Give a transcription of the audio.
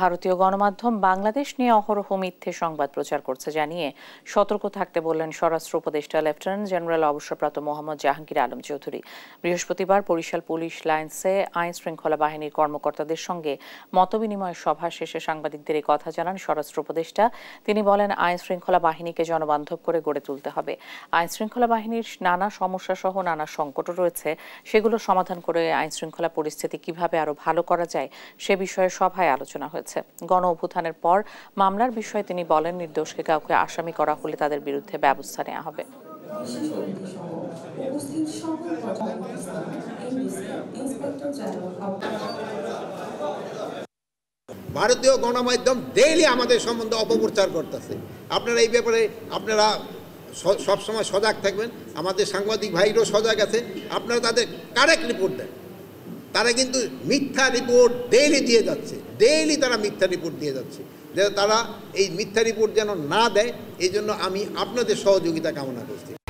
ভারতীয় গণমাধ্যম বাংলাদেশ নিয়ে অহরহ মিথ্যে সংবাদ প্রচার করছে জানিয়ে সতর্ক থাকতে বললেন স্বরাষ্ট্র উপদেষ্টা লেফটেন্যান্ট জেনারেল অবসরপ্রাপ্ত মোহাম্মদ জাহাঙ্গীর আলম চৌধুরী বৃহস্পতিবার বরিশাল পুলিশ লাইন্সে আইন শৃঙ্খলা বাহিনীর কর্মকর্তাদের সঙ্গে মতবিনিময় সভা শেষে সাংবাদিকদের এই কথা জানান স্বরাষ্ট্র উপদেষ্টা তিনি বলেন আইন শৃঙ্খলা বাহিনীকে জনবান্ধব করে গড়ে তুলতে হবে আইন শৃঙ্খলা বাহিনীর নানা সমস্যা সহ নানা সংকটও রয়েছে সেগুলো সমাধান করে আইন শৃঙ্খলা পরিস্থিতি কিভাবে আরো ভালো করা যায় সে বিষয়ে সভায় আলোচনা হয়েছে হয়েছে গণ অভ্যুত্থানের পর মামলার বিষয়ে তিনি বলেন নির্দোষকে কাউকে আসামি করা হলে তাদের বিরুদ্ধে ব্যবস্থা নেওয়া হবে ভারতীয় গণমাধ্যম ডেইলি আমাদের সম্বন্ধে অপপ্রচার করতেছে আপনারা এই ব্যাপারে আপনারা সবসময় সজাগ থাকবেন আমাদের সাংবাদিক ভাইরও সজাগ আছে আপনারা তাদের কারেক্ট রিপোর্ট দেন তারা কিন্তু মিথ্যা রিপোর্ট ডেইলি দিয়ে যাচ্ছে ডেইলি তারা মিথ্যা রিপোর্ট দিয়ে যাচ্ছে যাতে তারা এই মিথ্যা রিপোর্ট যেন না দেয় এই জন্য আমি আপনাদের সহযোগিতা কামনা করছি